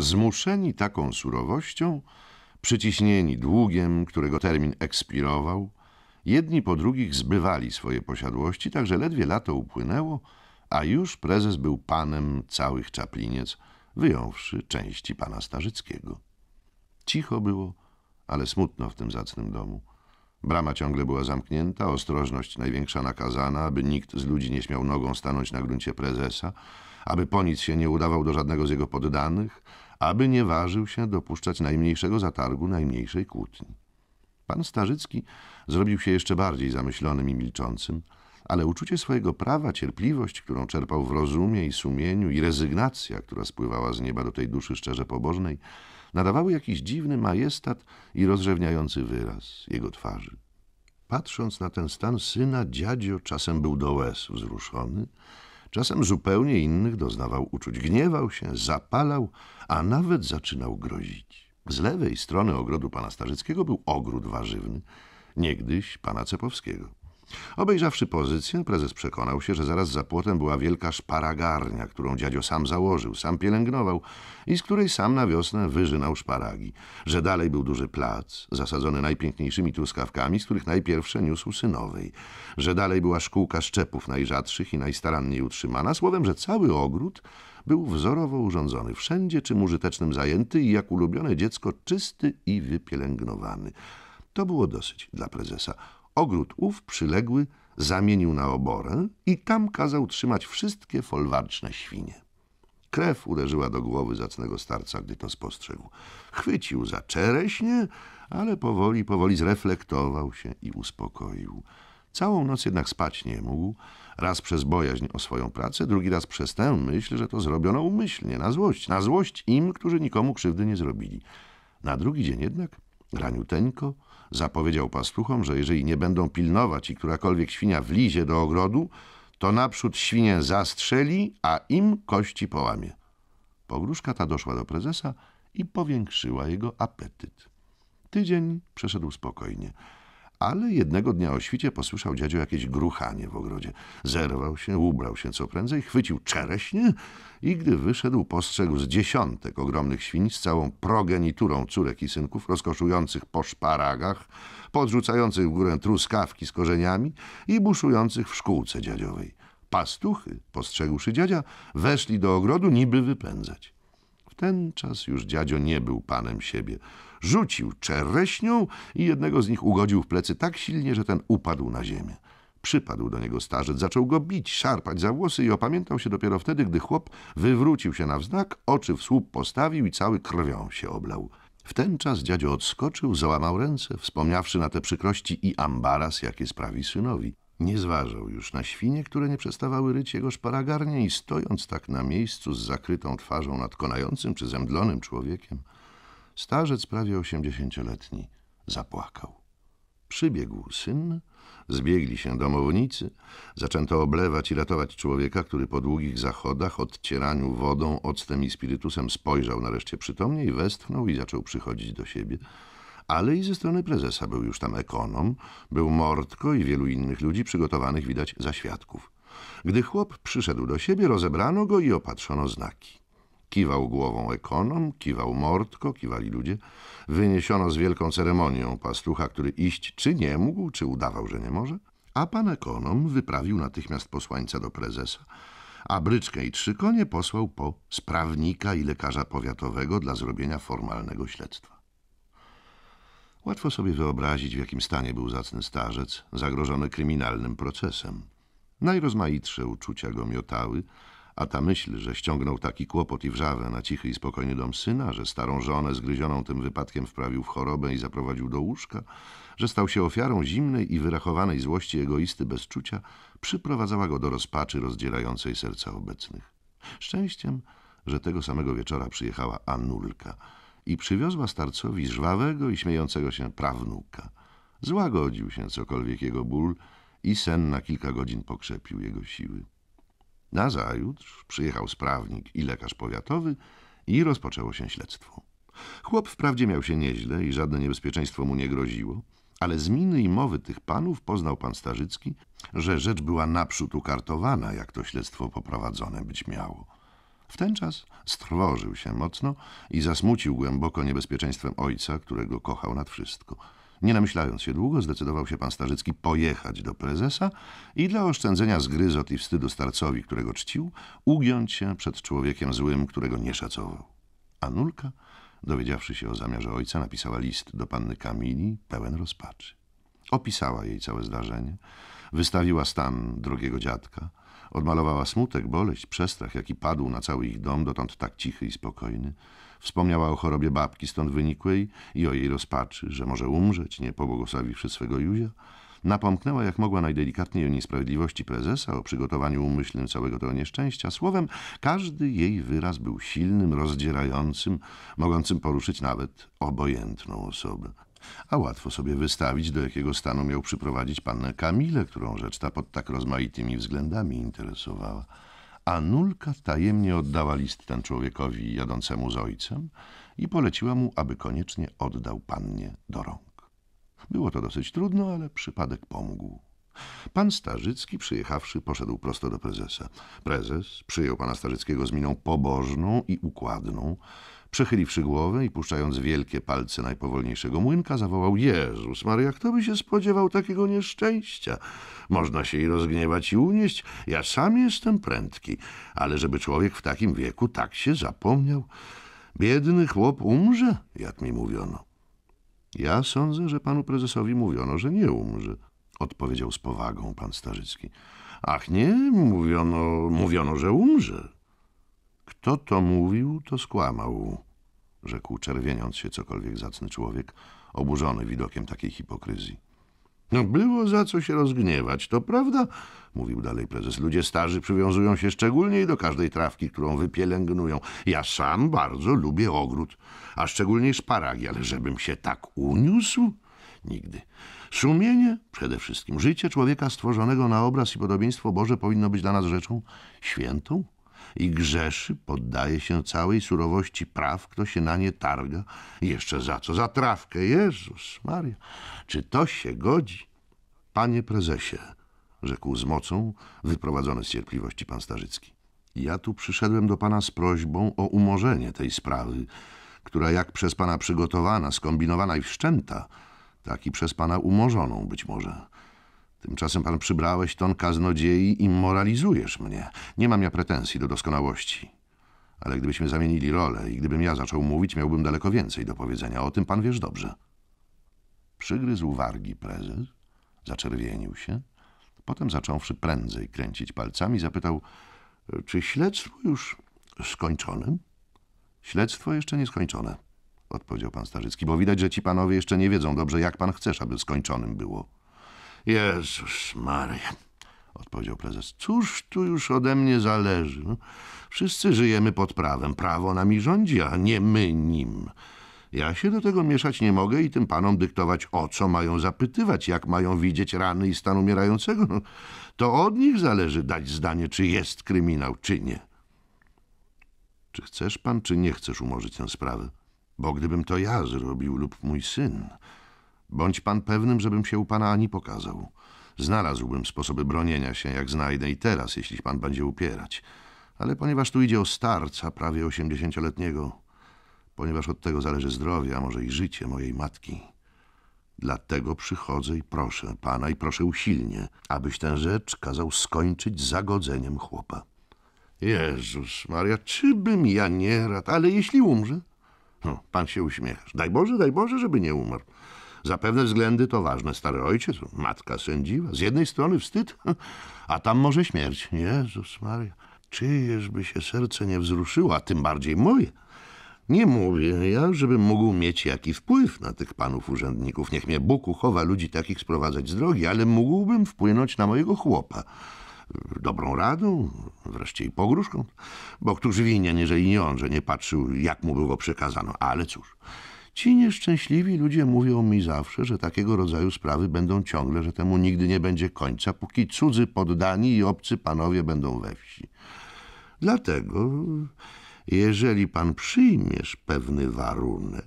Zmuszeni taką surowością, przyciśnieni długiem, którego termin ekspirował, jedni po drugich zbywali swoje posiadłości, tak że ledwie lato upłynęło, a już prezes był panem całych Czapliniec, wyjąwszy części pana Starzyckiego. Cicho było, ale smutno w tym zacnym domu. Brama ciągle była zamknięta, ostrożność największa nakazana, aby nikt z ludzi nie śmiał nogą stanąć na gruncie prezesa, aby po nic się nie udawał do żadnego z jego poddanych, aby nie ważył się dopuszczać najmniejszego zatargu, najmniejszej kłótni. Pan Starzycki zrobił się jeszcze bardziej zamyślonym i milczącym, ale uczucie swojego prawa, cierpliwość, którą czerpał w rozumie i sumieniu i rezygnacja, która spływała z nieba do tej duszy szczerze pobożnej, nadawały jakiś dziwny majestat i rozrzewniający wyraz jego twarzy. Patrząc na ten stan syna, dziadzio czasem był do łez wzruszony, Czasem zupełnie innych doznawał uczuć. Gniewał się, zapalał, a nawet zaczynał grozić. Z lewej strony ogrodu pana Starzyckiego był ogród warzywny, niegdyś pana Cepowskiego. Obejrzawszy pozycję, prezes przekonał się, że zaraz za płotem była wielka szparagarnia, którą dziadzio sam założył, sam pielęgnował i z której sam na wiosnę wyżynał szparagi, że dalej był duży plac, zasadzony najpiękniejszymi truskawkami, z których najpierwsze niósł synowej, że dalej była szkółka szczepów najrzadszych i najstaranniej utrzymana, słowem, że cały ogród był wzorowo urządzony, wszędzie czym użytecznym zajęty i jak ulubione dziecko czysty i wypielęgnowany. To było dosyć dla prezesa. Ogród ów przyległy zamienił na oborę i tam kazał trzymać wszystkie folwarczne świnie. Krew uderzyła do głowy zacnego starca, gdy to spostrzegł. Chwycił za czereśnie, ale powoli, powoli zreflektował się i uspokoił. Całą noc jednak spać nie mógł, raz przez bojaźń o swoją pracę, drugi raz przez tę myśl, że to zrobiono umyślnie, na złość, na złość im, którzy nikomu krzywdy nie zrobili. Na drugi dzień jednak Raniuteńko zapowiedział pastuchom, że jeżeli nie będą pilnować i którakolwiek świnia wlizie do ogrodu, to naprzód świnię zastrzeli, a im kości połamie. Pogróżka ta doszła do prezesa i powiększyła jego apetyt. Tydzień przeszedł spokojnie. Ale jednego dnia o świcie posłyszał dziadu jakieś gruchanie w ogrodzie. Zerwał się, ubrał się co prędzej, chwycił czereśnie i gdy wyszedł, postrzegł z dziesiątek ogromnych świń z całą progeniturą córek i synków, rozkoszujących po szparagach, podrzucających w górę truskawki z korzeniami i buszujących w szkółce dziadziowej. Pastuchy, postrzegłszy dziadzia, weszli do ogrodu niby wypędzać. W ten czas już dziadzio nie był panem siebie. Rzucił czereśnią i jednego z nich ugodził w plecy tak silnie, że ten upadł na ziemię. Przypadł do niego starzec, zaczął go bić, szarpać za włosy i opamiętał się dopiero wtedy, gdy chłop wywrócił się na wznak, oczy w słup postawił i cały krwią się oblał. W ten czas dziadzio odskoczył, załamał ręce, wspomniawszy na te przykrości i ambaras, jakie sprawi synowi. Nie zważał już na świnie, które nie przestawały ryć jego szparagarnie i stojąc tak na miejscu z zakrytą twarzą nad konającym czy zemdlonym człowiekiem, Starzec prawie osiemdziesięcioletni zapłakał. Przybiegł syn, zbiegli się domownicy, zaczęto oblewać i ratować człowieka, który po długich zachodach, odcieraniu wodą, octem i spirytusem spojrzał nareszcie przytomnie i westchnął i zaczął przychodzić do siebie. Ale i ze strony prezesa był już tam ekonom, był Mortko i wielu innych ludzi przygotowanych widać za świadków. Gdy chłop przyszedł do siebie, rozebrano go i opatrzono znaki. Kiwał głową ekonom, kiwał mordko, kiwali ludzie. Wyniesiono z wielką ceremonią pastucha, który iść czy nie mógł, czy udawał, że nie może. A pan ekonom wyprawił natychmiast posłańca do prezesa, a bryczkę i trzy konie posłał po sprawnika i lekarza powiatowego dla zrobienia formalnego śledztwa. Łatwo sobie wyobrazić, w jakim stanie był zacny starzec, zagrożony kryminalnym procesem. Najrozmaitsze uczucia go miotały, a ta myśl, że ściągnął taki kłopot i wrzawę na cichy i spokojny dom syna, że starą żonę zgryzioną tym wypadkiem wprawił w chorobę i zaprowadził do łóżka, że stał się ofiarą zimnej i wyrachowanej złości egoisty bez czucia, przyprowadzała go do rozpaczy rozdzielającej serca obecnych. Szczęściem, że tego samego wieczora przyjechała Anulka i przywiozła starcowi żwawego i śmiejącego się prawnuka. Złagodził się cokolwiek jego ból i sen na kilka godzin pokrzepił jego siły. Nazajutrz przyjechał sprawnik i lekarz powiatowy i rozpoczęło się śledztwo. Chłop wprawdzie miał się nieźle i żadne niebezpieczeństwo mu nie groziło, ale z miny i mowy tych panów poznał pan Starzycki, że rzecz była naprzód ukartowana, jak to śledztwo poprowadzone być miało. W ten czas strwożył się mocno i zasmucił głęboko niebezpieczeństwem ojca, którego kochał nad wszystko – nie namyślając się długo, zdecydował się pan Starzycki pojechać do prezesa i dla oszczędzenia zgryzot i wstydu starcowi, którego czcił, ugiąć się przed człowiekiem złym, którego nie szacował. Anulka, dowiedziawszy się o zamiarze ojca, napisała list do panny Kamili pełen rozpaczy. Opisała jej całe zdarzenie, wystawiła stan drogiego dziadka, odmalowała smutek, boleść, przestrach, jaki padł na cały ich dom, dotąd tak cichy i spokojny, Wspomniała o chorobie babki stąd wynikłej i o jej rozpaczy, że może umrzeć, nie pobłogosławiwszy swego Józia. Napomknęła jak mogła najdelikatniej o niesprawiedliwości prezesa, o przygotowaniu umyślnym całego tego nieszczęścia. Słowem, każdy jej wyraz był silnym, rozdzierającym, mogącym poruszyć nawet obojętną osobę. A łatwo sobie wystawić, do jakiego stanu miał przyprowadzić pannę Kamilę, którą rzecz ta pod tak rozmaitymi względami interesowała. A Nulka tajemnie oddała list ten człowiekowi jadącemu z ojcem i poleciła mu, aby koniecznie oddał pannie do rąk. Było to dosyć trudno, ale przypadek pomógł. Pan Starzycki, przyjechawszy, poszedł prosto do prezesa. Prezes przyjął pana Starzyckiego z miną pobożną i układną. Przechyliwszy głowę i puszczając wielkie palce najpowolniejszego młynka, zawołał – Jezus Maria, kto by się spodziewał takiego nieszczęścia? Można się i rozgniewać i unieść. Ja sam jestem prędki, ale żeby człowiek w takim wieku tak się zapomniał. Biedny chłop umrze, jak mi mówiono. Ja sądzę, że panu prezesowi mówiono, że nie umrze – odpowiedział z powagą pan Starzycki. Ach nie, mówiono, mówiono, że umrze. Kto to mówił, to skłamał, rzekł czerwieniąc się cokolwiek zacny człowiek, oburzony widokiem takiej hipokryzji. No było za co się rozgniewać, to prawda, mówił dalej prezes. Ludzie starzy przywiązują się szczególnie do każdej trawki, którą wypielęgnują. Ja sam bardzo lubię ogród, a szczególnie szparagi, ale żebym się tak uniósł nigdy. Sumienie, przede wszystkim życie człowieka stworzonego na obraz i podobieństwo Boże powinno być dla nas rzeczą świętą i grzeszy, poddaje się całej surowości praw, kto się na nie targa. Jeszcze za co? Za trawkę. Jezus Maria, czy to się godzi? Panie prezesie, rzekł z mocą, wyprowadzony z cierpliwości pan Starzycki. Ja tu przyszedłem do pana z prośbą o umorzenie tej sprawy, która jak przez pana przygotowana, skombinowana i wszczęta, tak i przez pana umorzoną być może. Tymczasem pan przybrałeś ton kaznodziei i moralizujesz mnie. Nie mam ja pretensji do doskonałości. Ale gdybyśmy zamienili rolę i gdybym ja zaczął mówić, miałbym daleko więcej do powiedzenia. O tym pan wiesz dobrze. Przygryzł wargi prezes, zaczerwienił się. Potem zacząwszy prędzej kręcić palcami, zapytał, e, czy śledztwo już skończone? Śledztwo jeszcze nie skończone odpowiedział pan Starzycki, bo widać, że ci panowie jeszcze nie wiedzą dobrze, jak pan chcesz, aby skończonym było. Jezus Maria, odpowiedział prezes. Cóż tu już ode mnie zależy? wszyscy żyjemy pod prawem. Prawo nami rządzi, a nie my nim. Ja się do tego mieszać nie mogę i tym panom dyktować, o co mają zapytywać, jak mają widzieć rany i stan umierającego. No, to od nich zależy dać zdanie, czy jest kryminał, czy nie. Czy chcesz pan, czy nie chcesz umorzyć tę sprawę? bo gdybym to ja zrobił lub mój syn, bądź pan pewnym, żebym się u pana ani pokazał. Znalazłbym sposoby bronienia się, jak znajdę i teraz, jeśli pan będzie upierać. Ale ponieważ tu idzie o starca, prawie osiemdziesięcioletniego, ponieważ od tego zależy zdrowie, a może i życie mojej matki, Dlatego przychodzę i proszę pana i proszę usilnie, abyś tę rzecz kazał skończyć zagodzeniem chłopa. Jezus Maria, czybym ja nie rad, ale jeśli umrze? No, pan się uśmiechasz. Daj Boże, daj Boże, żeby nie umarł. Za pewne względy to ważne. Stary ojciec, matka sędziwa. Z jednej strony wstyd, a tam może śmierć. Jezus Maria, by się serce nie wzruszyło, a tym bardziej moje. Nie mówię ja, żebym mógł mieć jaki wpływ na tych panów urzędników. Niech mnie Bóg uchowa ludzi takich sprowadzać z drogi, ale mógłbym wpłynąć na mojego chłopa dobrą radą, wreszcie i pogróżką, bo któż winien, jeżeli nie on, że nie patrzył, jak mu było przekazano. Ale cóż, ci nieszczęśliwi ludzie mówią mi zawsze, że takiego rodzaju sprawy będą ciągle, że temu nigdy nie będzie końca, póki cudzy poddani i obcy panowie będą we wsi. Dlatego, jeżeli pan przyjmiesz pewny warunek,